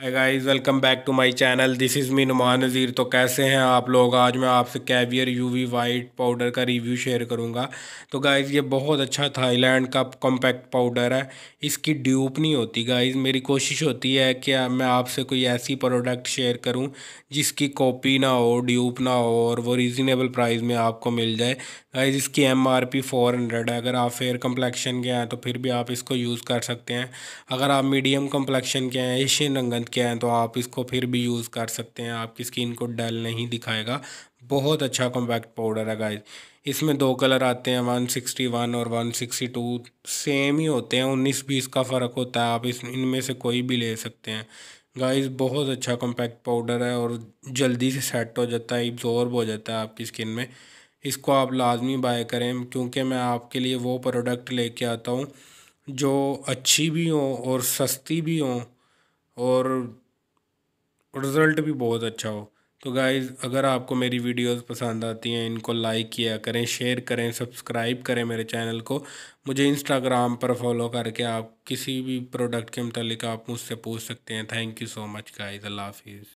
hi guys welcome back to my channel this is me Numa Nazir तो कैसे हैं आप लोग आज मैं आपसे कैवियर यूवी वाइट पाउडर का रिव्यू शेयर करूंगा तो गाइस ये बहुत अच्छा थाईलैंड का कॉम्पैक्ट पाउडर है इसकी ड्यूप नहीं होती गाइस मेरी कोशिश होती है कि मैं आपसे कोई ऐसी प्रोडक्ट शेयर करूँ जिसकी कॉपी ना हो ड्यूप ना हो और वो रिज़नेबल प्राइस में आपको मिल जाए गाइज इसकी M R P four hundred है अगर आप फेयर कम्प्लेक्शन के हैं तो फिर भी आप इसको यूज़ कर सकते हैं अगर आप मीडियम कम्प्लेक्शन के हैं एशियन रंगन के हैं तो आप इसको फिर भी यूज़ कर सकते हैं आपकी स्किन को डल नहीं दिखाएगा बहुत अच्छा कॉम्पैक्ट पाउडर है गाइज इसमें दो कलर आते हैं वन सिक्सटी वन और वन सिक्सटी टू सेम ही होते हैं उन्नीस बीस का फ़र्क होता है आप इस इनमें से कोई भी ले सकते हैं गाइस बहुत अच्छा कॉम्पैक्ट पाउडर है और जल्दी से सेट हो जाता है एब्जॉर्ब हो जाता है आपकी स्किन में इसको आप लाजमी बाय करें क्योंकि मैं आपके लिए वो प्रोडक्ट लेके आता हूँ जो अच्छी भी हो और सस्ती भी हों और रिज़ल्ट भी बहुत अच्छा हो तो गाइज़ अगर आपको मेरी वीडियोस पसंद आती हैं इनको लाइक किया करें शेयर करें सब्सक्राइब करें मेरे चैनल को मुझे इंस्टाग्राम पर फॉलो करके आप किसी भी प्रोडक्ट के मतलब आप मुझसे पूछ सकते हैं thank you so much guys अल्लाह हाफिज़